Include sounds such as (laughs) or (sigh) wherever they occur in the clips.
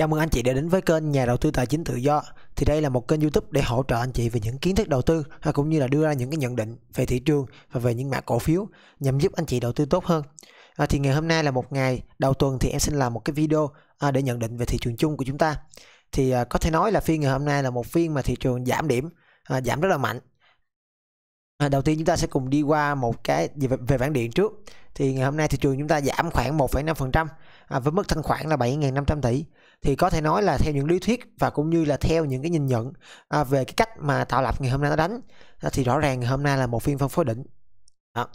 Chào mừng anh chị đã đến với kênh Nhà đầu tư tài chính tự do. Thì đây là một kênh YouTube để hỗ trợ anh chị về những kiến thức đầu tư hay cũng như là đưa ra những cái nhận định về thị trường và về những mã cổ phiếu nhằm giúp anh chị đầu tư tốt hơn. À, thì ngày hôm nay là một ngày đầu tuần thì em xin làm một cái video à, để nhận định về thị trường chung của chúng ta. Thì à, có thể nói là phiên ngày hôm nay là một phiên mà thị trường giảm điểm, à, giảm rất là mạnh. À, đầu tiên chúng ta sẽ cùng đi qua một cái về, về bảng điện trước. Thì ngày hôm nay thị trường chúng ta giảm khoảng 1,5% à, với mức thanh khoản là 7.500 tỷ thì có thể nói là theo những lý thuyết và cũng như là theo những cái nhìn nhận à, về cái cách mà tạo lập ngày hôm nay nó đánh à, thì rõ ràng ngày hôm nay là một phiên phân phối đỉnh à,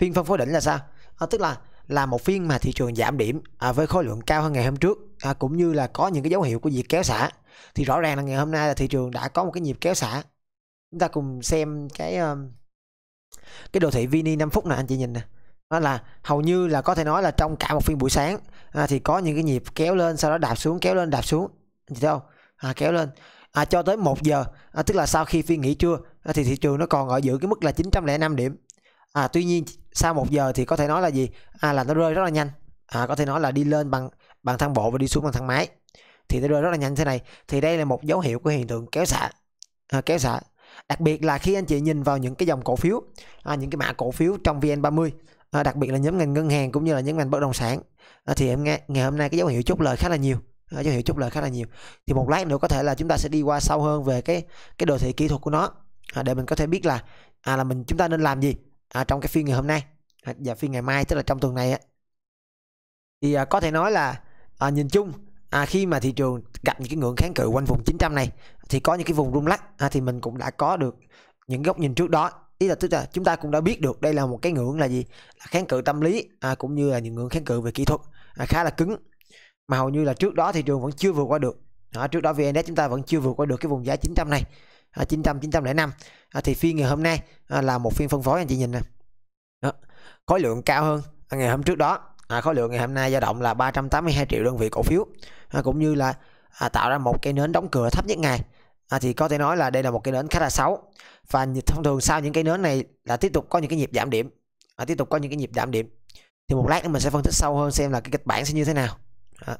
phiên phân phối đỉnh là sao à, tức là là một phiên mà thị trường giảm điểm à, với khối lượng cao hơn ngày hôm trước à, cũng như là có những cái dấu hiệu của việc kéo xả thì rõ ràng là ngày hôm nay là thị trường đã có một cái nhịp kéo xả chúng ta cùng xem cái cái đồ thị Vini 5 phút nè anh chị nhìn nè đó là hầu như là có thể nói là trong cả một phiên buổi sáng à, thì có những cái nhịp kéo lên sau đó đạp xuống kéo lên đạp xuống thì đâu à, kéo lên à, cho tới 1 giờ à, tức là sau khi phiên nghỉ trưa à, thì thị trường nó còn ở giữ cái mức là 905 điểm à, tuy nhiên sau 1 giờ thì có thể nói là gì à, là nó rơi rất là nhanh à, có thể nói là đi lên bằng bằng thang bộ và đi xuống bằng thang máy thì nó rơi rất là nhanh thế này thì đây là một dấu hiệu của hiện tượng kéo xạ à, kéo xạ đặc biệt là khi anh chị nhìn vào những cái dòng cổ phiếu à, những cái mã cổ phiếu trong VN30 Ờ, đặc biệt là nhóm ngành ngân hàng cũng như là nhóm ngành bất động sản ờ, thì em nghe ngày hôm nay cái dấu hiệu chốt lời khá là nhiều ờ, dấu hiệu chốt lời khá là nhiều thì một lát nữa có thể là chúng ta sẽ đi qua sâu hơn về cái cái đồ thị kỹ thuật của nó để mình có thể biết là à là mình chúng ta nên làm gì à, trong cái phiên ngày hôm nay à, và phiên ngày mai tức là trong tuần này á thì à, có thể nói là à, nhìn chung à, khi mà thị trường gặp những cái ngưỡng kháng cự quanh vùng 900 này thì có những cái vùng rung lắc à, thì mình cũng đã có được những góc nhìn trước đó ý là tức là chúng ta cũng đã biết được đây là một cái ngưỡng là gì là kháng cự tâm lý à, cũng như là những ngưỡng kháng cự về kỹ thuật à, khá là cứng mà hầu như là trước đó thị trường vẫn chưa vượt qua được à, trước đó vn chúng ta vẫn chưa vượt qua được cái vùng giá 900 này à, 900 905 à, thì phiên ngày hôm nay à, là một phiên phân phối anh chị nhìn nè đó. khối lượng cao hơn à, ngày hôm trước đó à, khối lượng ngày hôm nay dao động là 382 triệu đơn vị cổ phiếu à, cũng như là à, tạo ra một cái nến đóng cửa thấp nhất ngày à, thì có thể nói là đây là một cái nến khá là xấu và thông thường sau những cái nến này là tiếp tục có những cái nhịp giảm điểm à, tiếp tục có những cái nhịp giảm điểm thì một lát nữa mình sẽ phân tích sâu hơn xem là cái kịch bản sẽ như thế nào à.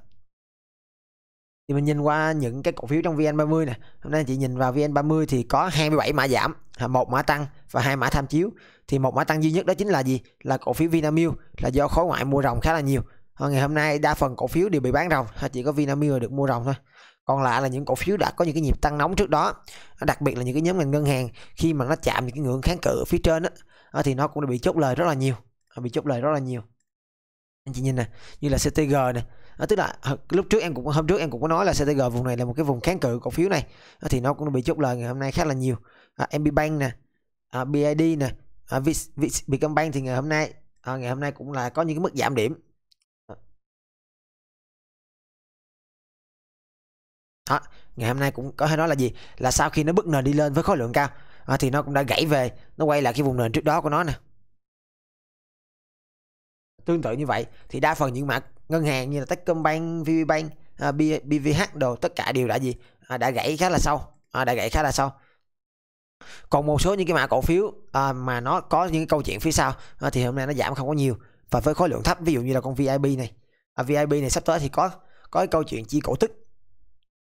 thì mình nhìn qua những cái cổ phiếu trong VN30 nè hôm nay chị nhìn vào VN30 thì có 27 mã giảm à, một mã tăng và hai mã tham chiếu thì một mã tăng duy nhất đó chính là gì là cổ phiếu Vinamilk là do khối ngoại mua rồng khá là nhiều à, ngày hôm nay đa phần cổ phiếu đều bị bán rồng à, chỉ có Vinamilk được mua rồng thôi còn lại là những cổ phiếu đã có những cái nhịp tăng nóng trước đó đặc biệt là những cái nhóm ngành ngân hàng khi mà nó chạm những cái ngưỡng kháng cự phía trên á thì nó cũng đã bị chốt lời rất là nhiều bị chốt lời rất là nhiều anh chị nhìn nè như là CTG nè à, tức là lúc trước em cũng hôm trước em cũng có nói là CTG vùng này là một cái vùng kháng cự cổ phiếu này à, thì nó cũng bị chốt lời ngày hôm nay khá là nhiều à, MB Bank nè à, BID nè à, Vietcombank thì ngày hôm nay à, ngày hôm nay cũng là có những cái mức giảm điểm đó ngày hôm nay cũng có thể nói là gì là sau khi nó bứt nền đi lên với khối lượng cao à, thì nó cũng đã gãy về nó quay lại cái vùng nền trước đó của nó nè tương tự như vậy thì đa phần những mặt ngân hàng như là Techcombank, VPBank, à, BVH đồ tất cả đều đã gì à, đã gãy khá là sâu à, đã gãy khá là sâu còn một số những cái mã cổ phiếu à, mà nó có những cái câu chuyện phía sau à, thì hôm nay nó giảm không có nhiều và với khối lượng thấp ví dụ như là con VIP này à, VIP này sắp tới thì có có cái câu chuyện chi cổ tức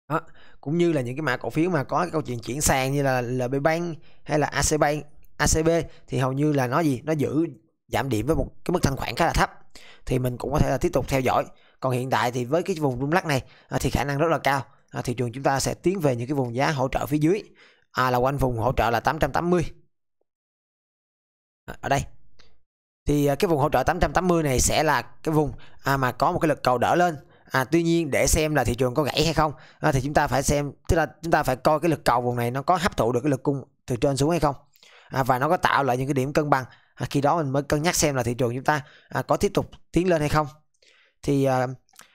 đó. cũng như là những cái mã cổ phiếu mà có cái câu chuyện chuyển sàn như là LB Bank hay là ACB ACB thì hầu như là nó gì nó giữ giảm điểm với một cái mức thanh khoản khá là thấp thì mình cũng có thể là tiếp tục theo dõi còn hiện tại thì với cái vùng rung lắc này à, thì khả năng rất là cao à, thị trường chúng ta sẽ tiến về những cái vùng giá hỗ trợ phía dưới à, là quanh vùng hỗ trợ là 880 ở đây thì à, cái vùng hỗ trợ 880 này sẽ là cái vùng mà có một cái lực cầu đỡ lên à, tuy nhiên để xem là thị trường có gãy hay không à, thì chúng ta phải xem tức là chúng ta phải coi cái lực cầu vùng này nó có hấp thụ được cái lực cung từ trên xuống hay không à, và nó có tạo lại những cái điểm cân bằng à, khi đó mình mới cân nhắc xem là thị trường chúng ta à, có tiếp tục tiến lên hay không thì à,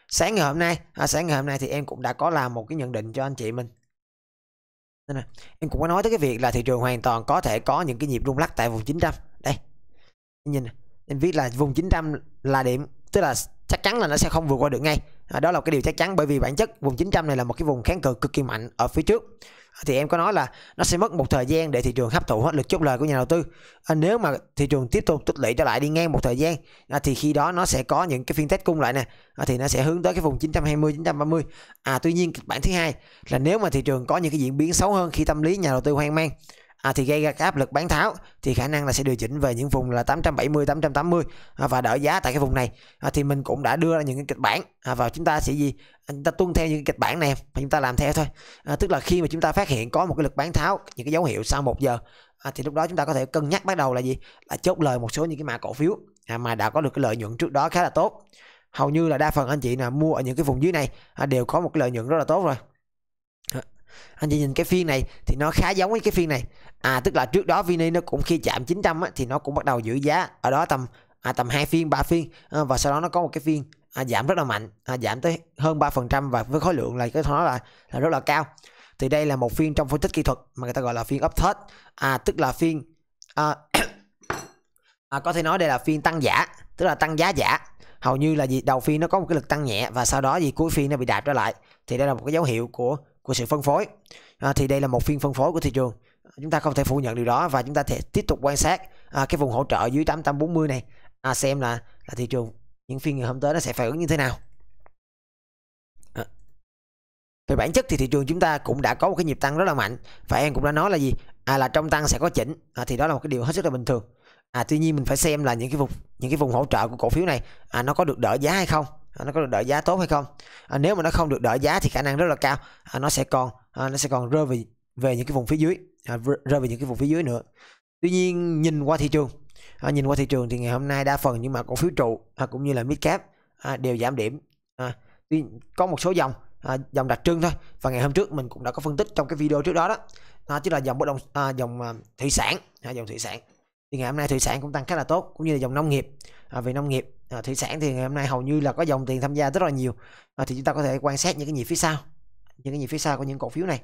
sáng ngày hôm nay à, sáng ngày hôm nay thì em cũng đã có làm một cái nhận định cho anh chị mình Nên là, em cũng có nói tới cái việc là thị trường hoàn toàn có thể có những cái nhịp rung lắc tại vùng 900 đây nhìn em viết là vùng 900 là điểm tức là chắc chắn là nó sẽ không vượt qua được ngay à, đó là cái điều chắc chắn bởi vì bản chất vùng 900 này là một cái vùng kháng cự cực kỳ mạnh ở phía trước thì em có nói là nó sẽ mất một thời gian để thị trường hấp thụ hết lực chốt lời của nhà đầu tư à, nếu mà thị trường tiếp tục tích lũy trở lại đi ngang một thời gian à, thì khi đó nó sẽ có những cái phiên test cung lại nè à, thì nó sẽ hướng tới cái vùng 920 930 à tuy nhiên kịch bản thứ hai là nếu mà thị trường có những cái diễn biến xấu hơn khi tâm lý nhà đầu tư hoang mang à, thì gây ra cái áp lực bán tháo thì khả năng là sẽ điều chỉnh về những vùng là 870 880 à, và đỡ giá tại cái vùng này à, thì mình cũng đã đưa ra những cái kịch bản à, và chúng ta sẽ gì à, chúng ta tuân theo những cái kịch bản này và chúng ta làm theo thôi à, tức là khi mà chúng ta phát hiện có một cái lực bán tháo những cái dấu hiệu sau một giờ à, thì lúc đó chúng ta có thể cân nhắc bắt đầu là gì là chốt lời một số những cái mã cổ phiếu à, mà đã có được cái lợi nhuận trước đó khá là tốt hầu như là đa phần anh chị nào mua ở những cái vùng dưới này à, đều có một cái lợi nhuận rất là tốt rồi anh chị nhìn cái phiên này thì nó khá giống với cái phiên này à tức là trước đó vini nó cũng khi chạm 900 á, thì nó cũng bắt đầu giữ giá ở đó tầm à, tầm hai phiên ba phiên à, và sau đó nó có một cái phiên à, giảm rất là mạnh à, giảm tới hơn 3% và với khối lượng là cái nó là, là rất là cao thì đây là một phiên trong phân tích kỹ thuật mà người ta gọi là phiên uptrend à tức là phiên à, (coughs) à, có thể nói đây là phiên tăng giả tức là tăng giá giả hầu như là gì đầu phiên nó có một cái lực tăng nhẹ và sau đó gì cuối phiên nó bị đạp trở lại thì đây là một cái dấu hiệu của của sự phân phối à, thì đây là một phiên phân phối của thị trường chúng ta không thể phủ nhận điều đó và chúng ta thể tiếp tục quan sát à, cái vùng hỗ trợ dưới 840 này à, xem là, là thị trường những phiên ngày hôm tới nó sẽ phản ứng như thế nào à. về bản chất thì thị trường chúng ta cũng đã có một cái nhịp tăng rất là mạnh và em cũng đã nói là gì à là trong tăng sẽ có chỉnh à, thì đó là một cái điều hết sức là bình thường à tuy nhiên mình phải xem là những cái vùng những cái vùng hỗ trợ của cổ phiếu này à nó có được đỡ giá hay không À, nó có được đỡ giá tốt hay không à, nếu mà nó không được đỡ giá thì khả năng rất là cao à, nó sẽ còn à, nó sẽ còn rơi về về những cái vùng phía dưới à, rơi về những cái vùng phía dưới nữa tuy nhiên nhìn qua thị trường à, nhìn qua thị trường thì ngày hôm nay đa phần nhưng mà cổ phiếu trụ à, cũng như là midcap à, đều giảm điểm à, tuy, có một số dòng à, dòng đặc trưng thôi và ngày hôm trước mình cũng đã có phân tích trong cái video trước đó đó à, tức là dòng bất động à, dòng à, thủy sản à, dòng thủy sản thì ngày hôm nay thủy sản cũng tăng khá là tốt cũng như là dòng nông nghiệp à, về nông nghiệp à, thủy sản thì ngày hôm nay hầu như là có dòng tiền tham gia rất là nhiều à, thì chúng ta có thể quan sát những cái nhịp phía sau những cái nhịp phía sau của những cổ phiếu này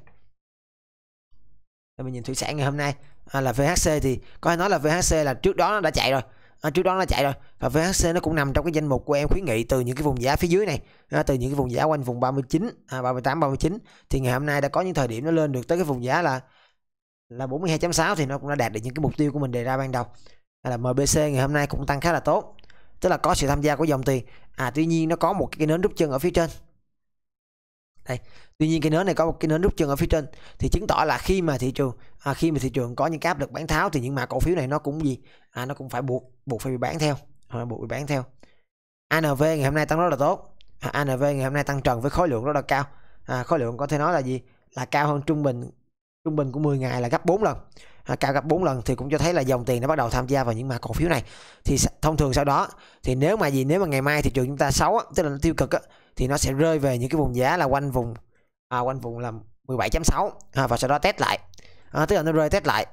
để mình nhìn thủy sản ngày hôm nay à, là VHC thì có thể nói là VHC là trước đó nó đã chạy rồi à, trước đó nó chạy rồi và VHC nó cũng nằm trong cái danh mục của em khuyến nghị từ những cái vùng giá phía dưới này à, từ những cái vùng giá quanh vùng 39 à, 38 39 thì ngày hôm nay đã có những thời điểm nó lên được tới cái vùng giá là là 42.6 thì nó cũng đã đạt được những cái mục tiêu của mình đề ra ban đầu là MBC ngày hôm nay cũng tăng khá là tốt tức là có sự tham gia của dòng tiền à tuy nhiên nó có một cái nến rút chân ở phía trên đây tuy nhiên cái nến này có một cái nến rút chân ở phía trên thì chứng tỏ là khi mà thị trường à, khi mà thị trường có những cái áp lực bán tháo thì những mã cổ phiếu này nó cũng gì à nó cũng phải buộc buộc phải bị bán theo à, buộc bị bán theo ANV ngày hôm nay tăng rất là tốt à, ANV ngày hôm nay tăng trần với khối lượng rất là cao à, khối lượng có thể nói là gì là cao hơn trung bình trung bình của 10 ngày là gấp 4 lần À, cao gấp 4 lần thì cũng cho thấy là dòng tiền đã bắt đầu tham gia vào những mã cổ phiếu này thì thông thường sau đó thì nếu mà gì nếu mà ngày mai thị trường chúng ta xấu tức là nó tiêu cực thì nó sẽ rơi về những cái vùng giá là quanh vùng à, quanh vùng là 17.6 à, và sau đó test lại à, tức là nó rơi test lại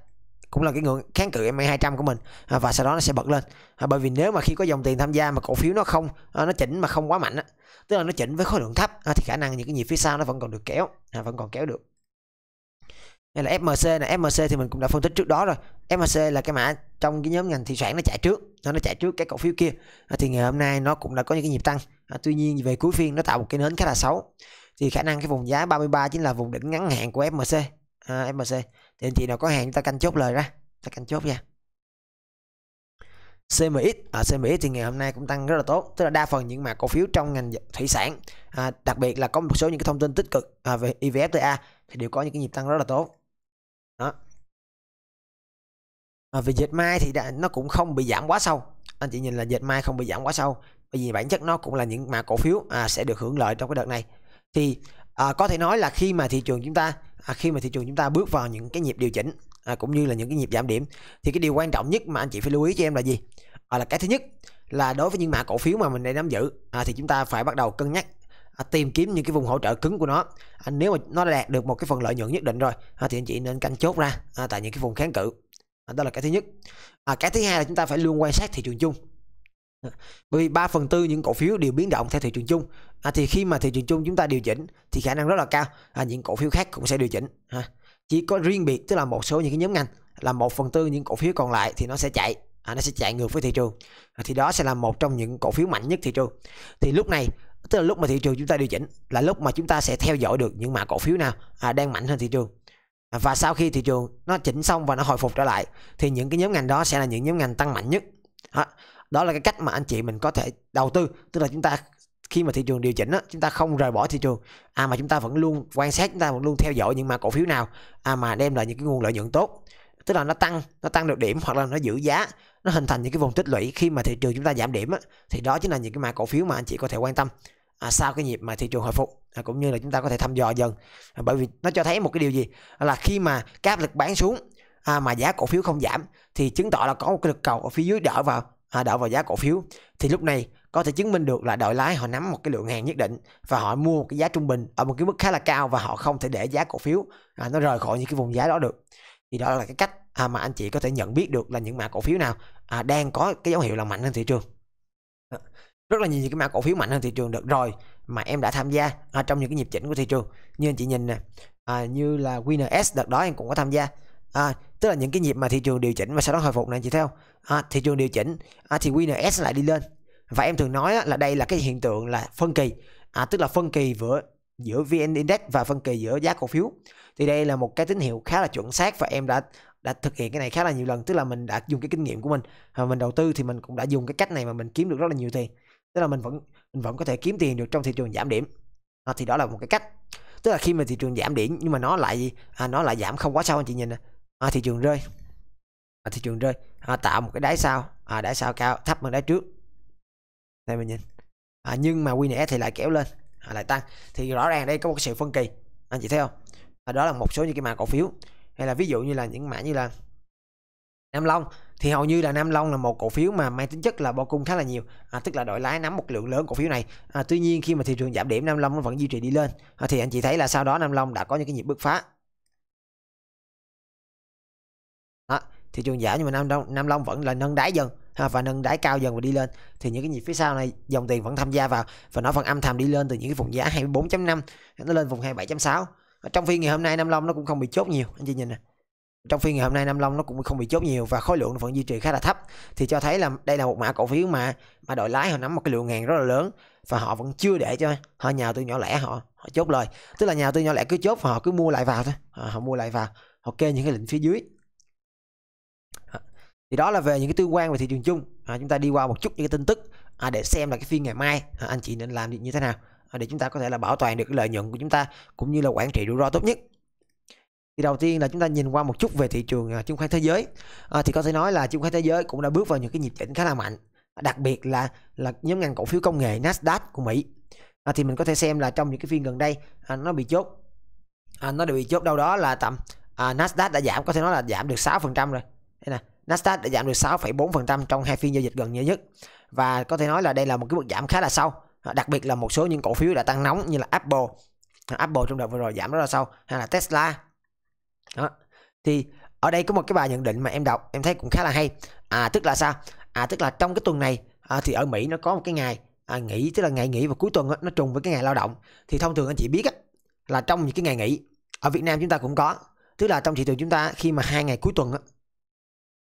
cũng là cái ngưỡng kháng cự MA e 200 của mình à, và sau đó nó sẽ bật lên à, bởi vì nếu mà khi có dòng tiền tham gia mà cổ phiếu nó không nó chỉnh mà không quá mạnh á, tức là nó chỉnh với khối lượng thấp thì khả năng những cái nhịp phía sau nó vẫn còn được kéo vẫn còn kéo được hay là FMC này FMC thì mình cũng đã phân tích trước đó rồi FMC là cái mã trong cái nhóm ngành thủy sản nó chạy trước nó nó chạy trước cái cổ phiếu kia à, thì ngày hôm nay nó cũng đã có những cái nhịp tăng à, tuy nhiên về cuối phiên nó tạo một cái nến khá là xấu thì khả năng cái vùng giá 33 chính là vùng đỉnh ngắn hạn của FMC à, FMC thì anh chị nào có hàng chúng ta canh chốt lời ra ta canh chốt nha CMX ở à, CMX thì ngày hôm nay cũng tăng rất là tốt tức là đa phần những mã cổ phiếu trong ngành thủy sản à, đặc biệt là có một số những cái thông tin tích cực à, về EVFTA thì đều có những cái nhịp tăng rất là tốt đó à, về dệt mai thì đã, nó cũng không bị giảm quá sâu anh chị nhìn là dệt mai không bị giảm quá sâu bởi vì bản chất nó cũng là những mã cổ phiếu à, sẽ được hưởng lợi trong cái đợt này thì à, có thể nói là khi mà thị trường chúng ta à, khi mà thị trường chúng ta bước vào những cái nhịp điều chỉnh à, cũng như là những cái nhịp giảm điểm thì cái điều quan trọng nhất mà anh chị phải lưu ý cho em là gì à, là cái thứ nhất là đối với những mã cổ phiếu mà mình đang nắm giữ à, thì chúng ta phải bắt đầu cân nhắc à, tìm kiếm những cái vùng hỗ trợ cứng của nó à, nếu mà nó đạt được một cái phần lợi nhuận nhất định rồi à, thì anh chị nên canh chốt ra à, tại những cái vùng kháng cự à, đó là cái thứ nhất à, cái thứ hai là chúng ta phải luôn quan sát thị trường chung à, bởi vì 3 phần tư những cổ phiếu đều biến động theo thị trường chung à, thì khi mà thị trường chung chúng ta điều chỉnh thì khả năng rất là cao à, những cổ phiếu khác cũng sẽ điều chỉnh à, chỉ có riêng biệt tức là một số những cái nhóm ngành là một phần tư những cổ phiếu còn lại thì nó sẽ chạy à, nó sẽ chạy ngược với thị trường à, thì đó sẽ là một trong những cổ phiếu mạnh nhất thị trường thì lúc này tức là lúc mà thị trường chúng ta điều chỉnh là lúc mà chúng ta sẽ theo dõi được những mã cổ phiếu nào à, đang mạnh hơn thị trường à, và sau khi thị trường nó chỉnh xong và nó hồi phục trở lại thì những cái nhóm ngành đó sẽ là những nhóm ngành tăng mạnh nhất đó, đó là cái cách mà anh chị mình có thể đầu tư tức là chúng ta khi mà thị trường điều chỉnh đó, chúng ta không rời bỏ thị trường à mà chúng ta vẫn luôn quan sát chúng ta vẫn luôn theo dõi những mã cổ phiếu nào à mà đem lại những cái nguồn lợi nhuận tốt tức là nó tăng nó tăng được điểm hoặc là nó giữ giá nó hình thành những cái vùng tích lũy khi mà thị trường chúng ta giảm điểm á, thì đó chính là những cái mã cổ phiếu mà anh chị có thể quan tâm à, sau cái nhịp mà thị trường hồi phục à, cũng như là chúng ta có thể thăm dò dần à, bởi vì nó cho thấy một cái điều gì là khi mà cái áp lực bán xuống à, mà giá cổ phiếu không giảm thì chứng tỏ là có một cái lực cầu ở phía dưới đỡ vào à, đỡ vào giá cổ phiếu thì lúc này có thể chứng minh được là đội lái họ nắm một cái lượng hàng nhất định và họ mua một cái giá trung bình ở một cái mức khá là cao và họ không thể để giá cổ phiếu à, nó rời khỏi những cái vùng giá đó được thì đó là cái cách à, mà anh chị có thể nhận biết được là những mã cổ phiếu nào à, đang có cái dấu hiệu là mạnh hơn thị trường rất là nhiều những cái mã cổ phiếu mạnh hơn thị trường được rồi mà em đã tham gia à, trong những cái nhịp chỉnh của thị trường như anh chị nhìn nè à, như là WinS đợt đó em cũng có tham gia à, tức là những cái nhịp mà thị trường điều chỉnh và sau đó hồi phục này anh chị theo à, thị trường điều chỉnh à, thì WinS lại đi lên và em thường nói là đây là cái hiện tượng là phân kỳ à, tức là phân kỳ giữa giữa VN Index và phân kỳ giữa giá cổ phiếu thì đây là một cái tín hiệu khá là chuẩn xác và em đã đã thực hiện cái này khá là nhiều lần tức là mình đã dùng cái kinh nghiệm của mình và mình đầu tư thì mình cũng đã dùng cái cách này mà mình kiếm được rất là nhiều tiền tức là mình vẫn mình vẫn có thể kiếm tiền được trong thị trường giảm điểm à, thì đó là một cái cách tức là khi mà thị trường giảm điểm nhưng mà nó lại gì à, nó lại giảm không quá sâu anh chị nhìn à, thị trường rơi à, thị trường rơi à, tạo một cái đáy sao à, đáy sao cao thấp hơn đáy trước đây mình nhìn à, nhưng mà quy nẻ thì lại kéo lên lại tăng thì rõ ràng đây có một sự phân kỳ anh chị thấy không à, đó là một số những cái mã cổ phiếu hay là ví dụ như là những mã như là Nam Long thì hầu như là Nam Long là một cổ phiếu mà mang tính chất là bao cung khá là nhiều à, tức là đội lái nắm một lượng lớn cổ phiếu này à, tuy nhiên khi mà thị trường giảm điểm Nam Long nó vẫn duy trì đi lên à, thì anh chị thấy là sau đó Nam Long đã có những cái nhịp bứt phá đó, thị trường giảm nhưng mà Nam Long, Nam Long vẫn là nâng đáy dần và nâng đáy cao dần và đi lên thì những cái nhịp phía sau này dòng tiền vẫn tham gia vào và nó vẫn âm thầm đi lên từ những cái vùng giá 24.5 nó lên vùng 27.6 trong phiên ngày hôm nay Nam Long nó cũng không bị chốt nhiều anh chị nhìn nè trong phiên ngày hôm nay Nam Long nó cũng không bị chốt nhiều và khối lượng vẫn duy trì khá là thấp thì cho thấy là đây là một mã cổ phiếu mà mà đội lái họ nắm một cái lượng hàng rất là lớn và họ vẫn chưa để cho họ nhà đầu tư nhỏ lẻ họ họ chốt lời tức là nhà đầu tư nhỏ lẻ cứ chốt và họ cứ mua lại vào thôi họ, họ mua lại vào họ kê những cái lệnh phía dưới thì đó là về những cái tương quan về thị trường chung à, chúng ta đi qua một chút những cái tin tức à, để xem là cái phiên ngày mai à, anh chị nên làm như thế nào à, để chúng ta có thể là bảo toàn được cái lợi nhuận của chúng ta cũng như là quản trị rủi ro tốt nhất thì đầu tiên là chúng ta nhìn qua một chút về thị trường à, chứng khoán thế giới à, thì có thể nói là chứng khoán thế giới cũng đã bước vào những cái nhịp chỉnh khá là mạnh đặc biệt là là nhóm ngành cổ phiếu công nghệ Nasdaq của Mỹ à, thì mình có thể xem là trong những cái phiên gần đây à, nó bị chốt à, nó bị chốt đâu đó là tầm à, Nasdaq đã giảm có thể nói là giảm được 6% rồi đây nè Nasdaq đã giảm được 6,4% trong hai phiên giao dịch gần như nhất và có thể nói là đây là một cái mức giảm khá là sâu đặc biệt là một số những cổ phiếu đã tăng nóng như là Apple Apple trong đợt vừa rồi giảm rất là sâu hay là Tesla đó thì ở đây có một cái bài nhận định mà em đọc em thấy cũng khá là hay à tức là sao à tức là trong cái tuần này à, thì ở Mỹ nó có một cái ngày à, nghỉ tức là ngày nghỉ và cuối tuần đó, nó trùng với cái ngày lao động thì thông thường anh chị biết á, là trong những cái ngày nghỉ ở Việt Nam chúng ta cũng có tức là trong thị trường chúng ta khi mà hai ngày cuối tuần á,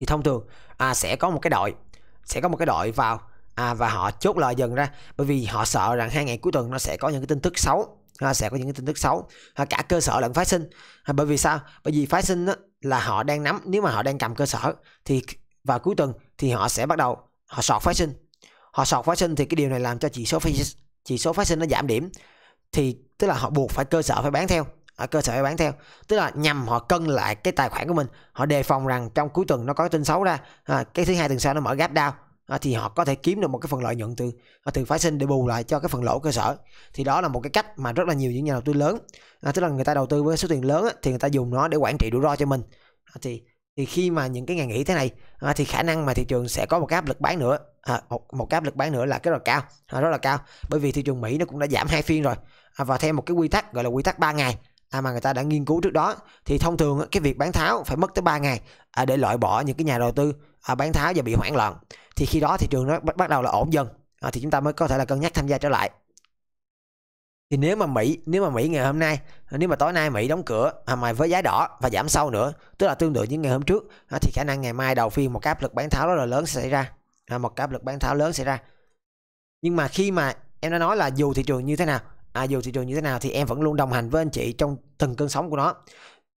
thì thông thường à, sẽ có một cái đội sẽ có một cái đội vào à, và họ chốt lời dần ra bởi vì họ sợ rằng hai ngày cuối tuần nó sẽ có những cái tin tức xấu à, sẽ có những cái tin tức xấu à, cả cơ sở lẫn phái sinh à, bởi vì sao bởi vì phái sinh á, là họ đang nắm nếu mà họ đang cầm cơ sở thì vào cuối tuần thì họ sẽ bắt đầu họ sọt phái sinh họ sọt phái sinh thì cái điều này làm cho chỉ số phái, chỉ số phái sinh nó giảm điểm thì tức là họ buộc phải cơ sở phải bán theo ở cơ sở bán theo tức là nhằm họ cân lại cái tài khoản của mình họ đề phòng rằng trong cuối tuần nó có tin xấu ra à, cái thứ hai tuần sau nó mở gap down à, thì họ có thể kiếm được một cái phần lợi nhuận từ à, từ phái sinh để bù lại cho cái phần lỗ cơ sở thì đó là một cái cách mà rất là nhiều những nhà đầu tư lớn à, tức là người ta đầu tư với số tiền lớn thì người ta dùng nó để quản trị rủi ro cho mình à, thì thì khi mà những cái ngày nghỉ thế này à, thì khả năng mà thị trường sẽ có một cái áp lực bán nữa à, một, một cái áp lực bán nữa là cái rất là cao à, rất là cao bởi vì thị trường Mỹ nó cũng đã giảm hai phiên rồi à, và theo một cái quy tắc gọi là quy tắc 3 ngày à, mà người ta đã nghiên cứu trước đó thì thông thường cái việc bán tháo phải mất tới 3 ngày à, để loại bỏ những cái nhà đầu tư à, bán tháo và bị hoảng loạn thì khi đó thị trường nó bắt đầu là ổn dần à, thì chúng ta mới có thể là cân nhắc tham gia trở lại thì nếu mà Mỹ nếu mà Mỹ ngày hôm nay à, nếu mà tối nay Mỹ đóng cửa à, mà với giá đỏ và giảm sâu nữa tức là tương tự như ngày hôm trước à, thì khả năng ngày mai đầu phiên một cái áp lực bán tháo rất là lớn sẽ xảy ra à, một cái áp lực bán tháo lớn xảy ra nhưng mà khi mà em đã nói là dù thị trường như thế nào à, dù thị trường như thế nào thì em vẫn luôn đồng hành với anh chị trong từng cơn sóng của nó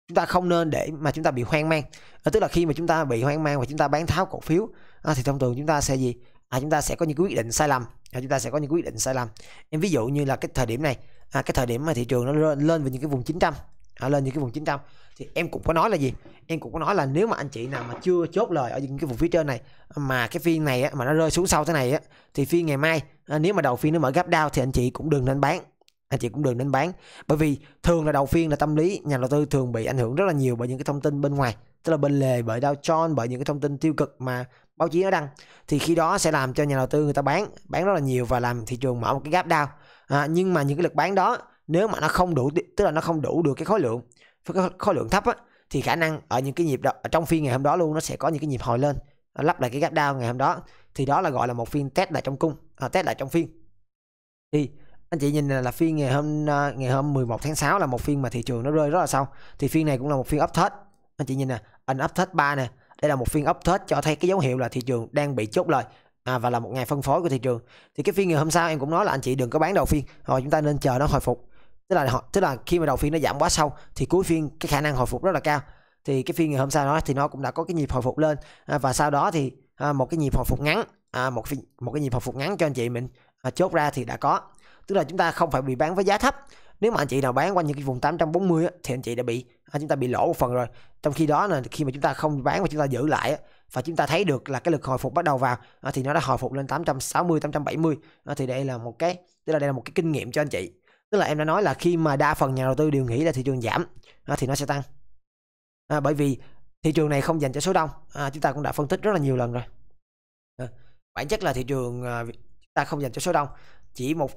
chúng ta không nên để mà chúng ta bị hoang mang à, tức là khi mà chúng ta bị hoang mang và chúng ta bán tháo cổ phiếu à, thì thông thường chúng ta sẽ gì à, chúng ta sẽ có những quyết định sai lầm à, chúng ta sẽ có những quyết định sai lầm em ví dụ như là cái thời điểm này à, cái thời điểm mà thị trường nó lên, lên về những cái vùng 900 à, lên những cái vùng 900 thì em cũng có nói là gì em cũng có nói là nếu mà anh chị nào mà chưa chốt lời ở những cái vùng phía trên này mà cái phiên này á, mà nó rơi xuống sau thế này á, thì phiên ngày mai à, nếu mà đầu phiên nó mở gấp đau thì anh chị cũng đừng nên bán anh chị cũng đừng nên bán bởi vì thường là đầu phiên là tâm lý nhà đầu tư thường bị ảnh hưởng rất là nhiều bởi những cái thông tin bên ngoài tức là bên lề bởi Dow Jones bởi những cái thông tin tiêu cực mà báo chí nó đăng thì khi đó sẽ làm cho nhà đầu tư người ta bán bán rất là nhiều và làm thị trường mở một cái gap down à, nhưng mà những cái lực bán đó nếu mà nó không đủ tức là nó không đủ được cái khối lượng cái khối lượng thấp á, thì khả năng ở những cái nhịp đó, ở trong phiên ngày hôm đó luôn nó sẽ có những cái nhịp hồi lên lắp lại cái gap down ngày hôm đó thì đó là gọi là một phiên test lại trong cung à, test lại trong phiên thì anh chị nhìn là phiên ngày hôm à, ngày hôm 11 tháng 6 là một phiên mà thị trường nó rơi rất là sâu thì phiên này cũng là một phiên uptrend anh chị nhìn nè anh uptrend 3 nè đây là một phiên uptrend cho thấy cái dấu hiệu là thị trường đang bị chốt lời à, và là một ngày phân phối của thị trường thì cái phiên ngày hôm sau em cũng nói là anh chị đừng có bán đầu phiên rồi chúng ta nên chờ nó hồi phục tức là tức là khi mà đầu phiên nó giảm quá sâu thì cuối phiên cái khả năng hồi phục rất là cao thì cái phiên ngày hôm sau đó thì nó cũng đã có cái nhịp hồi phục lên à, và sau đó thì à, một cái nhịp hồi phục ngắn à, một một cái nhịp hồi phục ngắn cho anh chị mình à, chốt ra thì đã có tức là chúng ta không phải bị bán với giá thấp nếu mà anh chị nào bán qua những cái vùng 840 á, thì anh chị đã bị à, chúng ta bị lỗ một phần rồi trong khi đó là khi mà chúng ta không bán mà chúng ta giữ lại và chúng ta thấy được là cái lực hồi phục bắt đầu vào à, thì nó đã hồi phục lên 860 870 à, thì đây là một cái tức là đây là một cái kinh nghiệm cho anh chị tức là em đã nói là khi mà đa phần nhà đầu tư đều nghĩ là thị trường giảm à, thì nó sẽ tăng bởi vì thị trường này không dành cho số đông chúng ta cũng đã phân tích rất là nhiều lần rồi bản chất là thị trường ta không dành cho số đông chỉ một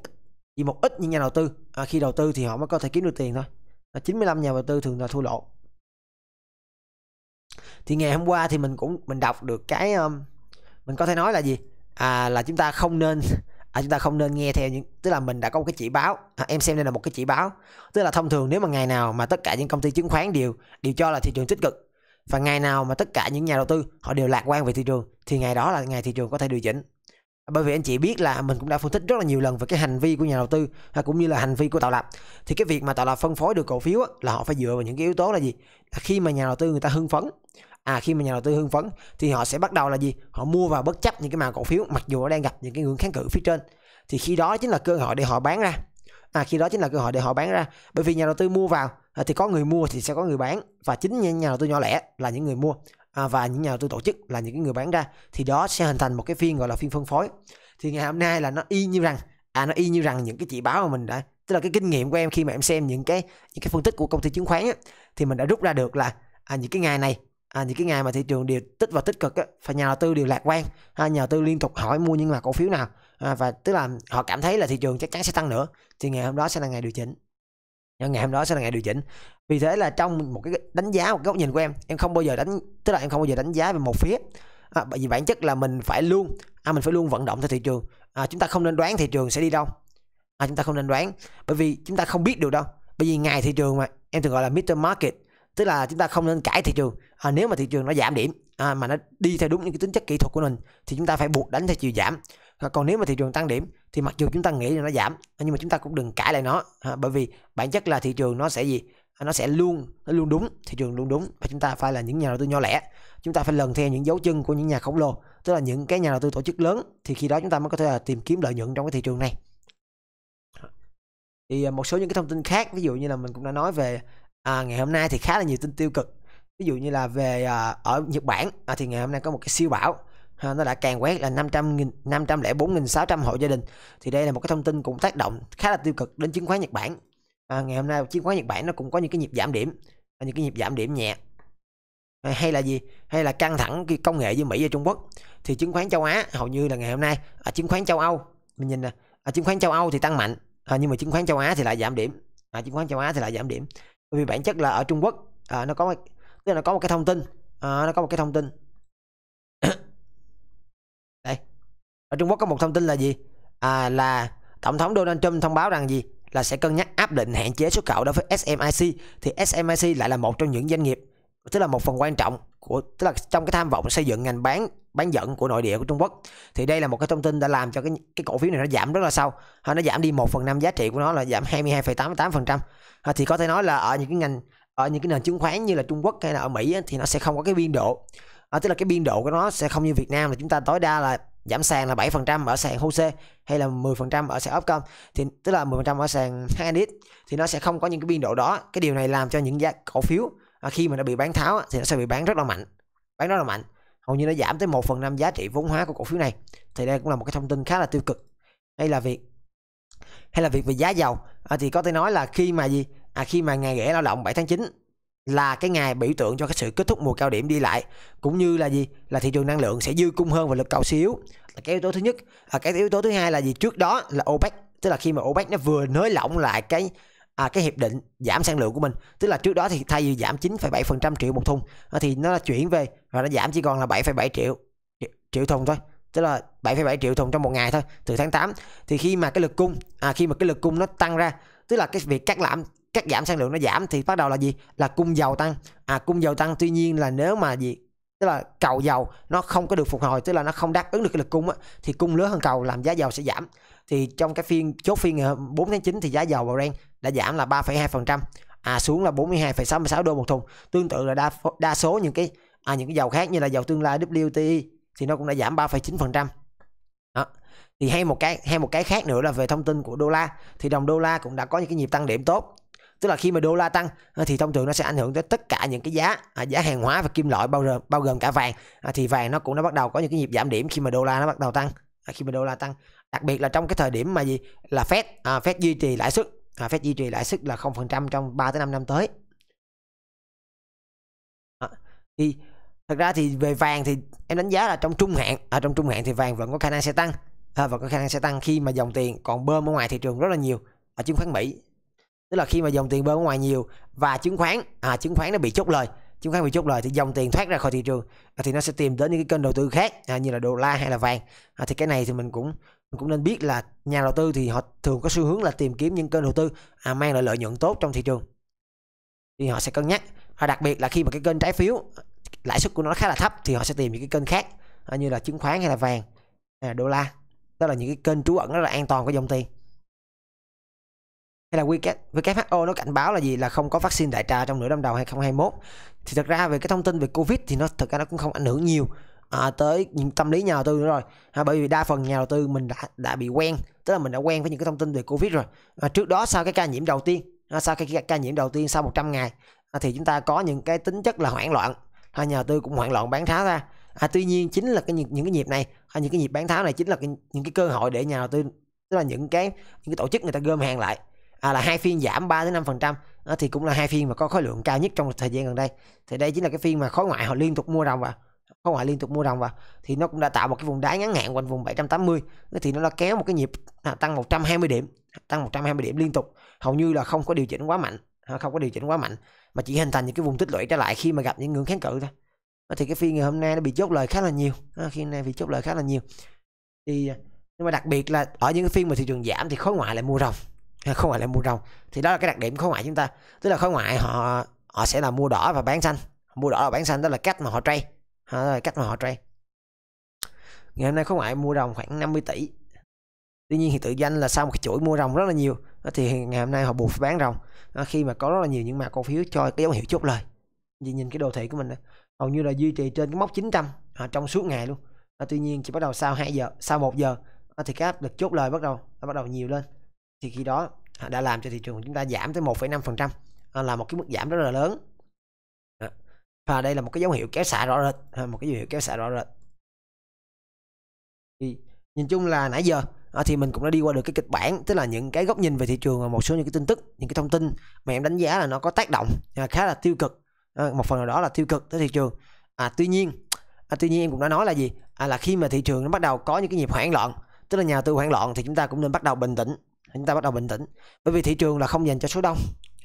vì một ít những nhà đầu tư à, khi đầu tư thì họ mới có thể kiếm được tiền thôi à, 95 nhà đầu tư thường là thua lỗ thì ngày hôm qua thì mình cũng mình đọc được cái um, mình có thể nói là gì à là chúng ta không nên (laughs) à, chúng ta không nên nghe theo những tức là mình đã có một cái chỉ báo à, em xem đây là một cái chỉ báo tức là thông thường nếu mà ngày nào mà tất cả những công ty chứng khoán đều đều cho là thị trường tích cực và ngày nào mà tất cả những nhà đầu tư họ đều lạc quan về thị trường thì ngày đó là ngày thị trường có thể điều chỉnh bởi vì anh chị biết là mình cũng đã phân tích rất là nhiều lần về cái hành vi của nhà đầu tư hay à, cũng như là hành vi của tạo lập thì cái việc mà tạo lập phân phối được cổ phiếu là họ phải dựa vào những cái yếu tố là gì à, khi mà nhà đầu tư người ta hưng phấn à khi mà nhà đầu tư hưng phấn thì họ sẽ bắt đầu là gì họ mua vào bất chấp những cái màn cổ phiếu mặc dù nó đang gặp những cái ngưỡng kháng cự phía trên thì khi đó chính là cơ hội để họ bán ra à khi đó chính là cơ hội để họ bán ra bởi vì nhà đầu tư mua vào à, thì có người mua thì sẽ có người bán và chính nhà đầu tư nhỏ lẻ là những người mua À, và những nhà đầu tư tổ chức là những cái người bán ra thì đó sẽ hình thành một cái phiên gọi là phiên phân phối thì ngày hôm nay là nó y như rằng à nó y như rằng những cái chỉ báo mà mình đã tức là cái kinh nghiệm của em khi mà em xem những cái những cái phân tích của công ty chứng khoán á, thì mình đã rút ra được là à, những cái ngày này à, những cái ngày mà thị trường đều tích và tích cực á, và nhà đầu tư đều lạc quan à, nhà đầu tư liên tục hỏi mua nhưng mà cổ phiếu nào à, và tức là họ cảm thấy là thị trường chắc chắn sẽ tăng nữa thì ngày hôm đó sẽ là ngày điều chỉnh nhưng ngày hôm đó sẽ là ngày điều chỉnh vì thế là trong một cái đánh giá một góc nhìn của em em không bao giờ đánh tức là em không bao giờ đánh giá về một phía à, bởi vì bản chất là mình phải luôn à, mình phải luôn vận động theo thị trường à, chúng ta không nên đoán thị trường sẽ đi đâu à, chúng ta không nên đoán bởi vì chúng ta không biết được đâu bởi vì ngày thị trường mà em thường gọi là Mr. Market tức là chúng ta không nên cãi thị trường à, nếu mà thị trường nó giảm điểm à, mà nó đi theo đúng những cái tính chất kỹ thuật của mình thì chúng ta phải buộc đánh theo chiều giảm à, còn nếu mà thị trường tăng điểm thì mặc dù chúng ta nghĩ là nó giảm à, nhưng mà chúng ta cũng đừng cãi lại nó à, bởi vì bản chất là thị trường nó sẽ gì à, nó sẽ luôn nó luôn đúng thị trường luôn đúng và chúng ta phải là những nhà đầu tư nhỏ lẻ chúng ta phải lần theo những dấu chân của những nhà khổng lồ tức là những cái nhà đầu tư tổ chức lớn thì khi đó chúng ta mới có thể là tìm kiếm lợi nhuận trong cái thị trường này thì à, một số những cái thông tin khác ví dụ như là mình cũng đã nói về à, ngày hôm nay thì khá là nhiều tin tiêu cực ví dụ như là về à, ở Nhật Bản à, thì ngày hôm nay có một cái siêu bão à, nó đã càn quét là 500 nghìn, 504.600 hộ gia đình thì đây là một cái thông tin cũng tác động khá là tiêu cực đến chứng khoán Nhật Bản à, ngày hôm nay chứng khoán Nhật Bản nó cũng có những cái nhịp giảm điểm à, những cái nhịp giảm điểm nhẹ à, hay là gì hay là căng thẳng cái công nghệ giữa Mỹ và Trung Quốc thì chứng khoán châu Á hầu như là ngày hôm nay à, chứng khoán châu Âu mình nhìn nè à, chứng khoán châu Âu thì tăng mạnh à, nhưng mà chứng khoán châu Á thì lại giảm điểm à, chứng khoán châu Á thì lại giảm điểm bởi vì bản chất là ở Trung Quốc à, nó có một, tức là nó có một cái thông tin à, nó có một cái thông tin (coughs) đây ở Trung Quốc có một thông tin là gì à, là tổng thống Donald Trump thông báo rằng gì là sẽ cân nhắc áp định hạn chế xuất khẩu đối với SMIC thì SMIC lại là một trong những doanh nghiệp tức là một phần quan trọng của tức là trong cái tham vọng xây dựng ngành bán bán dẫn của nội địa của Trung Quốc thì đây là một cái thông tin đã làm cho cái cái cổ phiếu này nó giảm rất là sâu nó giảm đi 1/5 giá trị của nó là giảm 22,88% trăm, thì có thể nói là ở những cái ngành ở những cái nền chứng khoán như là Trung Quốc hay là ở Mỹ thì nó sẽ không có cái biên độ tức là cái biên độ của nó sẽ không như Việt Nam là chúng ta tối đa là giảm sàn là 7% ở sàn HOSE hay là 10% ở sàn Upcom thì tức là 10% ở sàn HNX thì nó sẽ không có những cái biên độ đó cái điều này làm cho những giá cổ phiếu à, khi mà nó bị bán tháo thì nó sẽ bị bán rất là mạnh bán rất là mạnh hầu như nó giảm tới 1 phần 5 giá trị vốn hóa của cổ phiếu này thì đây cũng là một cái thông tin khá là tiêu cực hay là việc hay là việc về giá dầu à, thì có thể nói là khi mà gì à, khi mà ngày nghỉ lao động 7 tháng 9 là cái ngày biểu tượng cho cái sự kết thúc mùa cao điểm đi lại cũng như là gì là thị trường năng lượng sẽ dư cung hơn và lực cầu xíu là cái yếu tố thứ nhất à, cái yếu tố thứ hai là gì trước đó là OPEC tức là khi mà OPEC nó vừa nới lỏng lại cái à, cái hiệp định giảm sản lượng của mình tức là trước đó thì thay vì giảm 9,7% triệu một thùng à, thì nó là chuyển về và nó giảm chỉ còn là 7,7 triệu triệu thùng thôi tức là 7,7 triệu thùng trong một ngày thôi từ tháng 8 thì khi mà cái lực cung à, khi mà cái lực cung nó tăng ra tức là cái việc cắt giảm cắt giảm sản lượng nó giảm thì bắt đầu là gì là cung dầu tăng à cung dầu tăng tuy nhiên là nếu mà gì tức là cầu dầu nó không có được phục hồi tức là nó không đáp ứng được cái lực cung á, thì cung lớn hơn cầu làm giá dầu sẽ giảm thì trong cái phiên chốt phiên ngày 4 tháng 9 thì giá dầu và Brent đã giảm là 3,2% à xuống là 42,66 đô một thùng tương tự là đa đa số những cái à, những cái dầu khác như là dầu tương lai WTI thì nó cũng đã giảm 3,9% đó thì hay một cái hay một cái khác nữa là về thông tin của đô la thì đồng đô la cũng đã có những cái nhịp tăng điểm tốt tức là khi mà đô la tăng ờ, thì thông thường nó sẽ ảnh hưởng tới tất cả những cái giá à, giá hàng hóa và kim loại bao gồm bao gồm cả vàng à, thì vàng nó cũng đã bắt đầu có những cái nhịp giảm điểm khi mà đô la nó bắt đầu tăng à, khi mà đô la tăng đặc biệt là trong cái thời điểm mà gì là Fed à, Fed duy trì lãi suất à, Fed duy trì lãi suất là 0% trong 3 tới 5 năm tới à, thì thật ra thì về vàng thì em đánh giá là trong trung hạn ở à, trong trung hạn thì vàng vẫn có khả năng sẽ tăng à, và có khả năng sẽ tăng khi mà dòng tiền còn bơm ở ngoài thị trường rất là nhiều ở chứng khoán Mỹ tức là khi mà dòng tiền bơm ở ngoài nhiều và chứng khoán à, chứng khoán nó bị chốt lời chứng khoán bị chốt lời thì dòng tiền thoát ra khỏi thị trường à, thì nó sẽ tìm đến những cái kênh đầu tư khác à, như là đô la hay là vàng à, thì cái này thì mình cũng cũng nên biết là nhà đầu tư thì họ thường có xu hướng là tìm kiếm những kênh đầu tư à, mang lại lợi nhuận tốt trong thị trường thì họ sẽ cân nhắc và đặc biệt là khi mà cái kênh trái phiếu lãi suất của nó khá là thấp thì họ sẽ tìm những cái kênh khác à, như là chứng khoán hay là vàng hay là đô la đó là những cái kênh trú ẩn rất là an toàn của dòng tiền hay là WHO nó cảnh báo là gì là không có vaccine đại trà trong nửa năm đầu 2021 thì thật ra về cái thông tin về Covid thì nó thật ra nó cũng không ảnh hưởng nhiều à, tới những tâm lý nhà đầu tư nữa rồi à, bởi vì đa phần nhà đầu tư mình đã đã bị quen tức là mình đã quen với những cái thông tin về covid rồi à, trước đó sau cái ca nhiễm đầu tiên à, sau cái ca nhiễm đầu tiên sau 100 ngày à, thì chúng ta có những cái tính chất là hoảng loạn à, nhà đầu tư cũng hoảng loạn bán tháo ra à, tuy nhiên chính là cái những, những cái nhịp này hay à, những cái nhịp bán tháo này chính là cái, những cái cơ hội để nhà đầu tư tức là những cái những cái tổ chức người ta gom hàng lại à, là hai phiên giảm 3 đến năm phần trăm à, thì cũng là hai phiên mà có khối lượng cao nhất trong thời gian gần đây thì đây chính là cái phiên mà khối ngoại họ liên tục mua rồng vào không phải liên tục mua đồng vào thì nó cũng đã tạo một cái vùng đáy ngắn hạn quanh vùng 780 thì nó đã kéo một cái nhịp à, tăng 120 điểm tăng 120 điểm liên tục hầu như là không có điều chỉnh quá mạnh à, không có điều chỉnh quá mạnh mà chỉ hình thành những cái vùng tích lũy trở lại khi mà gặp những ngưỡng kháng cự thôi thì cái phiên ngày hôm nay nó bị chốt lời khá là nhiều phiên à, nay bị chốt lời khá là nhiều thì nhưng mà đặc biệt là ở những cái phiên mà thị trường giảm thì khối ngoại lại mua rồng khối ngoại lại mua rồng thì đó là cái đặc điểm khối ngoại chúng ta tức là khối ngoại họ họ sẽ là mua đỏ và bán xanh mua đỏ và bán xanh đó là cách mà họ trade à, rồi cắt họ trade ngày hôm nay khối ngoại mua rồng khoảng 50 tỷ tuy nhiên thì tự danh là sau một cái chuỗi mua rồng rất là nhiều thì ngày hôm nay họ buộc phải bán rồng khi mà có rất là nhiều những mã cổ phiếu cho cái dấu hiệu chốt lời vì nhìn cái đồ thị của mình hầu như là duy trì trên cái mốc 900 à, trong suốt ngày luôn à, tuy nhiên chỉ bắt đầu sau 2 giờ sau 1 giờ thì các áp lực chốt lời bắt đầu bắt đầu nhiều lên thì khi đó à, đã làm cho thị trường chúng ta giảm tới 1,5% à, là một cái mức giảm rất là lớn và đây là một cái dấu hiệu kéo xạ rõ rệt một cái dấu hiệu kéo xạ rõ rệt thì nhìn chung là nãy giờ ờ, thì mình cũng đã đi qua được cái kịch bản tức là những cái góc nhìn về thị trường và một số những cái tin tức những cái thông tin mà em đánh giá là nó có tác động à, khá là tiêu cực ờ, một phần nào đó là tiêu cực tới thị trường à, tuy nhiên à, tuy nhiên em cũng đã nói là gì à, là khi mà thị trường nó bắt đầu có những cái nhịp hoảng loạn tức là nhà tư hoảng loạn thì chúng ta cũng nên bắt đầu bình tĩnh chúng ta bắt đầu bình tĩnh bởi vì thị trường là không dành cho số đông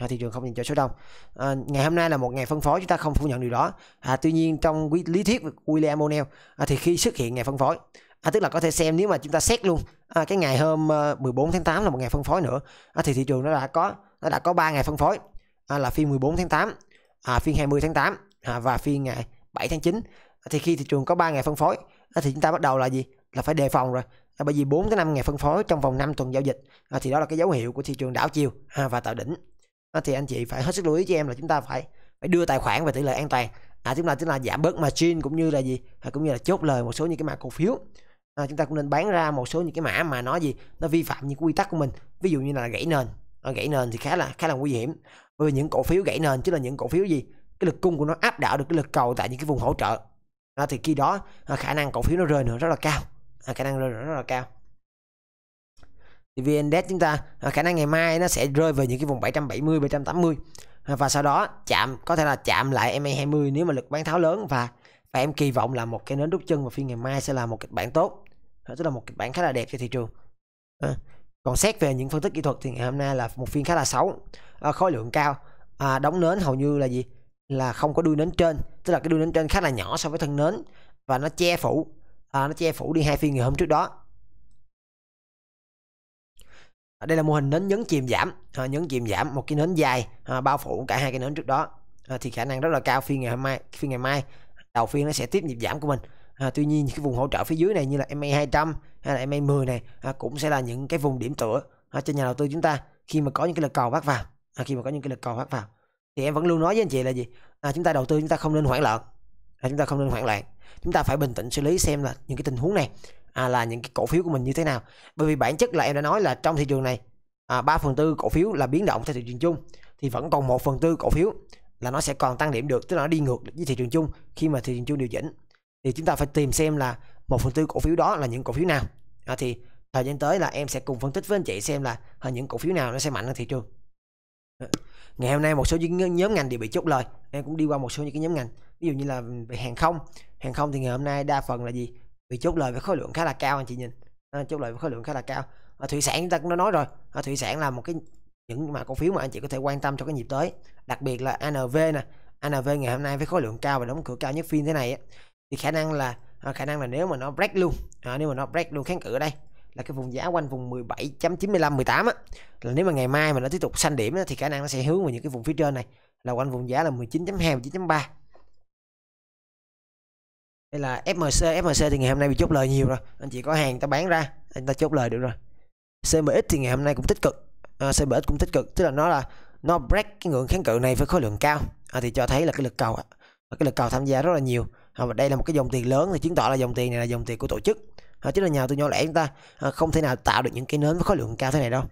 à, thị trường không dành cho số đông à, ngày hôm nay là một ngày phân phối chúng ta không phủ nhận điều đó à, tuy nhiên trong lý thuyết của William O'Neill à, thì khi xuất hiện ngày phân phối à, tức là có thể xem nếu mà chúng ta xét luôn à, cái ngày hôm 14 ờ, tháng 8 là một ngày phân phối nữa à, thì thị trường nó đã có nó đã có 3 ngày phân phối à, là phiên 14 tháng 8 à, phiên 20 tháng 8 à, và phiên ngày 7 tháng 9 à, thì khi thị trường có 3 ngày phân phối à, thì chúng ta bắt đầu là gì là phải đề phòng rồi à, bởi vì 4 tới 5 ngày phân phối trong vòng 5 tuần giao dịch à, thì đó là cái dấu hiệu của thị trường đảo chiều à, và tạo đỉnh thì anh chị phải hết sức lưu ý cho em là chúng ta phải phải đưa tài khoản về tỷ lệ an toàn à chúng ta chúng là giảm bớt margin cũng như là gì à, cũng như là chốt lời một số những cái mã cổ phiếu à, chúng ta cũng nên bán ra một số những cái mã mà nó gì nó vi phạm những quy tắc của mình ví dụ như là gãy nền à, gãy nền thì khá là khá là nguy hiểm bởi vì những cổ phiếu gãy nền chứ là những cổ phiếu gì cái lực cung của nó áp đảo được cái lực cầu tại những cái vùng hỗ trợ à, thì khi đó à, khả năng cổ phiếu nó rơi nữa rất là cao à, khả năng rơi nữa rất là cao thì VN Index chúng ta khả năng ngày mai nó sẽ rơi về những cái vùng 770 780 à, và sau đó chạm có thể là chạm lại MA20 e nếu mà lực bán tháo lớn và và em kỳ vọng là một cái nến đúc chân và phiên ngày mai sẽ là một kịch bản tốt tức là một kịch bản khá là đẹp cho thị trường à, còn xét về những phân tích kỹ thuật thì ngày hôm nay là một phiên khá là xấu à, khối lượng cao à, đóng nến hầu như là gì là không có đuôi nến trên tức là cái đuôi nến trên khá là nhỏ so với thân nến và nó che phủ à, nó che phủ đi hai phiên ngày hôm trước đó À, đây là mô hình nến nhấn chìm giảm à, nhấn chìm giảm một cái nến dài à, bao phủ cả hai cái nến trước đó à, thì khả năng rất là cao phiên ngày hôm mai phiên ngày mai đầu phiên nó sẽ tiếp nhịp giảm của mình à, tuy nhiên những cái vùng hỗ trợ phía dưới này như là MA 200 hay là MA 10 này à, cũng sẽ là những cái vùng điểm tựa à, cho nhà đầu tư chúng ta khi mà có những cái lực cầu bắt vào à, khi mà có những cái lực cầu bắt vào thì em vẫn luôn nói với anh chị là gì à, chúng ta đầu tư chúng ta không nên hoảng loạn à, chúng ta không nên hoảng loạn chúng ta phải bình tĩnh xử lý xem là những cái tình huống này à, là những cái cổ phiếu của mình như thế nào bởi vì bản chất là em đã nói là trong thị trường này à, 3 phần tư cổ phiếu là biến động theo thị trường chung thì vẫn còn 1 phần tư cổ phiếu là nó sẽ còn tăng điểm được tức là nó đi ngược với thị trường chung khi mà thị trường chung điều chỉnh thì chúng ta phải tìm xem là một phần tư cổ phiếu đó là những cổ phiếu nào à, thì thời gian tới là em sẽ cùng phân tích với anh chị xem là những cổ phiếu nào nó sẽ mạnh hơn thị trường ờ, ngày hôm nay một số những nhóm ngành đều bị chốt lời em cũng đi qua một số những cái nhóm ngành ví dụ như là về hàng không hàng không thì ngày hôm nay đa phần là gì vì chốt lời với khối lượng khá là cao anh chị nhìn à, chốt lời với khối lượng khá là cao à, thủy sản chúng ta cũng đã nói rồi à, thủy sản là một cái những mà cổ phiếu mà anh chị có thể quan tâm cho cái nhịp tới đặc biệt là ANV nè ANV ngày hôm nay với khối lượng cao và đóng cửa cao nhất phiên thế này á, thì khả năng là à, khả năng là nếu mà nó break luôn à, nếu mà nó break luôn kháng cự ở đây là cái vùng giá quanh vùng 17.95 18 á là nếu mà ngày mai mà nó tiếp tục xanh điểm á, thì khả năng nó sẽ hướng vào những cái vùng phía trên này là quanh vùng giá là 19.2 19.3 hay là FMC FMC thì ngày hôm nay bị chốt lời nhiều rồi anh chị có hàng ta bán ra anh ta chốt lời được rồi CMX thì ngày hôm nay cũng tích cực à, CMX cũng tích cực tức là nó là nó break cái ngưỡng kháng cự này với khối lượng cao à, thì cho thấy là cái lực cầu cái lực cầu tham gia rất là nhiều à, và đây là một cái dòng tiền lớn thì chứng tỏ là dòng tiền này là dòng tiền của tổ chức à, chứ là nhà tôi nhỏ lẻ chúng ta à, không thể nào tạo được những cái nến với khối lượng cao thế này đâu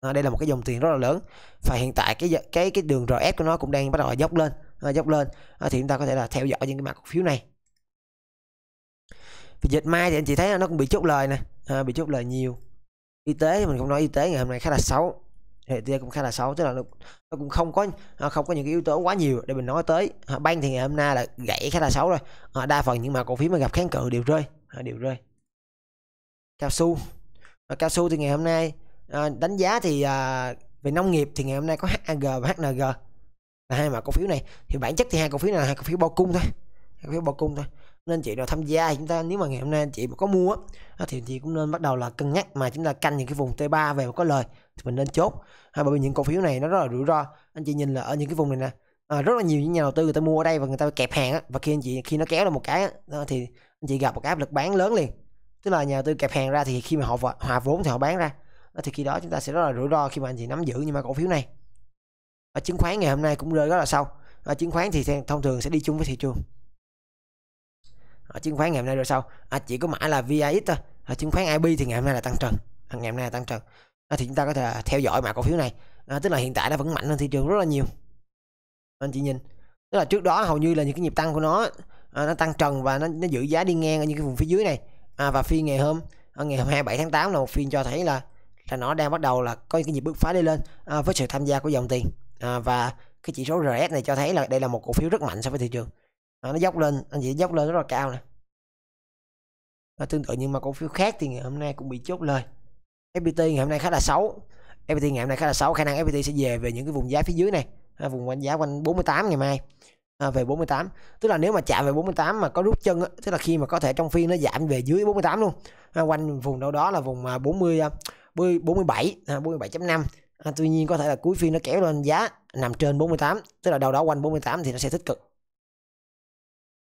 à, đây là một cái dòng tiền rất là lớn và hiện tại cái cái cái đường RF của nó cũng đang bắt đầu dốc lên à, dốc lên à, thì chúng ta có thể là theo dõi những cái mặt cổ phiếu này vì dệt may thì anh chị thấy nó cũng bị chốt lời nè à, bị chốt lời nhiều y tế mình không nói y tế ngày hôm nay khá là xấu hệ tia cũng khá là xấu tức là nó, nó cũng không có à, không có những cái yếu tố quá nhiều để mình nói tới à, ban thì ngày hôm nay là gãy khá là xấu rồi à, đa phần những mà cổ phiếu mà gặp kháng cự đều rơi à, đều rơi cao su à, cao su thì ngày hôm nay à, đánh giá thì à, về nông nghiệp thì ngày hôm nay có HAG và HNG là hai mã cổ phiếu này thì bản chất thì hai cổ phiếu này là hai cổ phiếu bao cung thôi hai cổ phiếu bao cung thôi nên chị nào tham gia chúng ta nếu mà ngày hôm nay chị có mua thì chị cũng nên bắt đầu là cân nhắc mà chúng ta canh những cái vùng T3 về mà có lời thì mình nên chốt hay à, bởi vì những cổ phiếu này nó rất là rủi ro anh chị nhìn là ở những cái vùng này nè à, rất là nhiều những nhà đầu tư người ta mua ở đây và người ta kẹp hàng á, và khi anh chị khi nó kéo lên một cái á, thì anh chị gặp một cái áp lực bán lớn liền tức là nhà đầu tư kẹp hàng ra thì khi mà họ hòa vốn thì họ bán ra thì khi đó chúng ta sẽ rất là rủi ro khi mà anh chị nắm giữ nhưng mà cổ phiếu này ở chứng khoán ngày hôm nay cũng rơi rất là sâu ở chứng khoán thì thông thường sẽ đi chung với thị trường à, chứng khoán ngày hôm nay rồi sao à, chỉ có mã là VIX thôi à, chứng khoán IB thì ngày hôm nay là tăng trần à, ngày hôm nay là tăng trần à, thì chúng ta có thể theo dõi mã cổ phiếu này à, tức là hiện tại nó vẫn mạnh hơn thị trường rất là nhiều anh chị nhìn tức là trước đó hầu như là những cái nhịp tăng của nó à, nó tăng trần và nó, nó giữ giá đi ngang ở những cái vùng phía dưới này à, và phiên ngày hôm ở à, ngày hôm 27 tháng 8 là một phiên cho thấy là là nó đang bắt đầu là có những cái nhịp bứt phá đi lên à, với sự tham gia của dòng tiền à, và cái chỉ số RS này cho thấy là đây là một cổ phiếu rất mạnh so với thị trường à, nó dốc lên anh chị dốc lên rất là cao nè à, tương tự nhưng mà cổ phiếu khác thì ngày hôm nay cũng bị chốt lời FPT ngày hôm nay khá là xấu FPT ngày hôm nay khá là xấu khả năng FPT sẽ về về những cái vùng giá phía dưới này à, vùng quanh giá quanh 48 ngày mai à, về 48 tức là nếu mà chạm về 48 mà có rút chân tức là khi mà có thể trong phiên nó giảm về dưới 48 luôn à, quanh vùng đâu đó là vùng 40 47 à, 47.5 à, à tuy nhiên có thể là cuối phiên nó kéo lên giá nằm trên 48 tức là đâu đó quanh 48 thì nó sẽ tích cực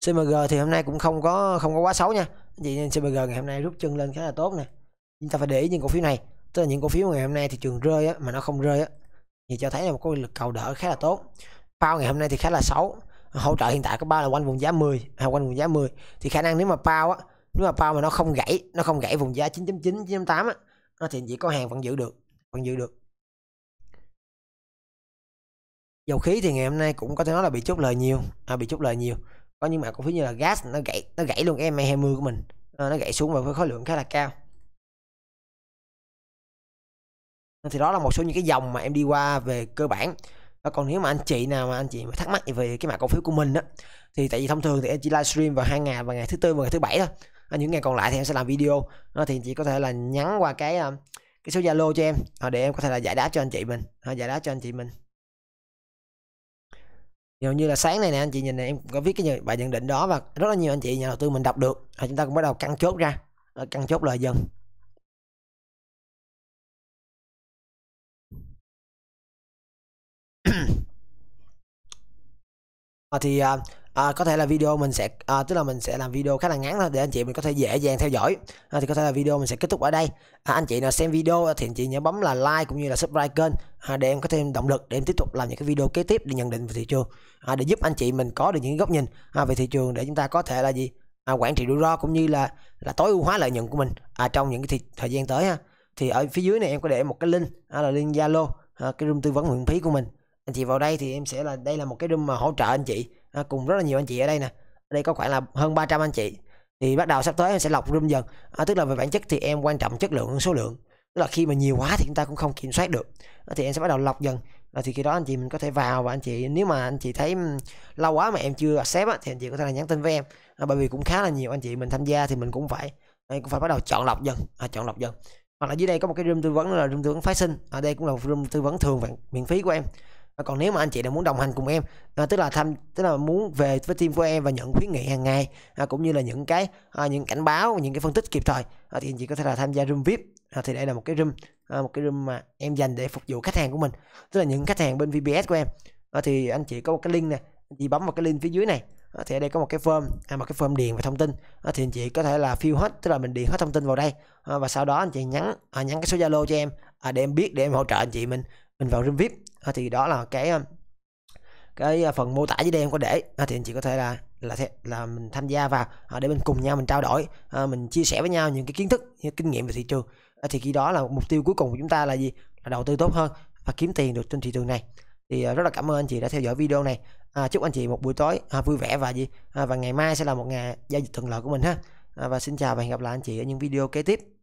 CMG thì hôm nay cũng không có không có quá xấu nha vậy nên CMG ngày hôm nay rút chân lên khá là tốt nè chúng ta phải để ý những cổ phiếu này tức là những cổ phiếu ngày hôm nay thị trường rơi á, mà nó không rơi á, thì cho thấy là một cái lực cầu đỡ khá là tốt Pao ngày hôm nay thì khá là xấu hỗ trợ hiện tại có bao là quanh vùng giá 10 hay à, quanh vùng giá 10 thì khả năng nếu mà Pao á nếu mà Pao mà nó không gãy nó không gãy vùng giá 9.9 9.8 á nó thì chỉ có hàng vẫn giữ được vẫn giữ được dầu khí thì ngày hôm nay cũng có thể nói là bị chốt lời nhiều à, bị chốt lời nhiều có những mã cổ phiếu như là gas nó gãy nó gãy luôn cái MA e 20 của mình ờ, nó gãy xuống và với khối lượng khá là cao thì đó là một số những cái dòng mà em đi qua về cơ bản và còn nếu mà anh chị nào mà anh chị mà thắc mắc về cái mã cổ phiếu của mình đó thì tại vì thông thường thì em chỉ livestream vào hai ngày và ngày thứ tư và ngày thứ bảy thôi à, những ngày còn lại thì em sẽ làm video à, thì chị có thể là nhắn qua cái ờ, cái số zalo cho em để em có thể là giải đáp cho anh chị mình giải đáp cho anh chị mình nhiều như là sáng này nè anh chị nhìn này em có viết cái bài nhận định đó và rất là nhiều anh chị nhà đầu tư mình đọc được và chúng ta cũng bắt đầu căn chốt ra ờ, căn chốt lời dần (clears throat) ờ, à, thì à, có thể là video mình sẽ à, tức là mình sẽ làm video khá là ngắn thôi để anh chị mình có thể dễ dàng theo dõi à, thì có thể là video mình sẽ kết thúc ở đây à, anh chị nào xem video thì anh chị nhớ bấm là like cũng như là subscribe kênh à, để em có thêm động lực để em tiếp tục làm những cái video kế tiếp để nhận định về thị trường à, để giúp anh chị mình có được những góc nhìn à, về thị trường để chúng ta có thể là gì à, quản trị rủi ro cũng như là là tối ưu hóa lợi nhuận của mình à, trong những cái thời gian tới ha thì ở phía dưới này em có để một cái link à, là link zalo à, cái room tư vấn miễn phí của mình anh chị vào đây thì em sẽ là đây là một cái room mà hỗ trợ anh chị à, cùng rất là nhiều anh chị ở đây nè ở đây có khoảng là hơn 300 anh chị thì bắt đầu sắp tới em sẽ lọc room dần à, tức là về bản chất thì em quan trọng chất lượng hơn số lượng tức là khi mà nhiều quá thì chúng ta cũng không kiểm soát được à, thì em sẽ bắt đầu lọc dần à, thì khi đó anh chị mình có thể vào và anh chị nếu mà anh chị thấy lâu quá mà em chưa accept thì anh chị có thể là nhắn tin với em à, bởi vì cũng khá là nhiều anh chị mình tham gia thì mình cũng phải em cũng phải bắt đầu chọn lọc dần à, chọn lọc dần hoặc là dưới đây có một cái room tư vấn là room tư vấn phái sinh ở à, đây cũng là một room tư vấn thường và miễn phí của em và còn nếu mà anh chị nào muốn đồng hành cùng em à, tức là tham tức là muốn về với team của em và nhận khuyến nghị hàng ngày à, cũng như là những cái à, những cảnh báo những cái phân tích kịp thời à, thì anh chị có thể là tham gia room vip à, thì đây là một cái room à, một cái room mà em dành để phục vụ khách hàng của mình tức là những khách hàng bên vps của em à, thì anh chị có một cái link này anh chị bấm vào cái link phía dưới này à, thì ở đây có một cái form à, một cái form điền về thông tin à, thì anh chị có thể là fill hết tức là mình điền hết thông tin vào đây à, và sau đó anh chị nhắn à, nhắn cái số zalo cho em à, để em biết để em hỗ trợ anh chị mình mình vào room vip Ờ, thì đó là cái cái ờ, phần mô tả dưới đây em có để ờ, thì anh chị có thể là là là mình tham gia vào để mình cùng nhau mình trao đổi mình chia sẻ với nhau những cái kiến thức những kinh nghiệm về thị trường thì khi đó là mục tiêu cuối cùng của chúng ta là gì là đầu tư tốt hơn và kiếm tiền được trên thị trường này thì rất là cảm ơn anh chị đã theo dõi video này à, chúc anh chị một buổi tối à, vui vẻ và gì à, và ngày mai sẽ là một ngày giao dịch thuận lợi của mình ha à, và xin chào và hẹn gặp lại anh chị ở những video kế tiếp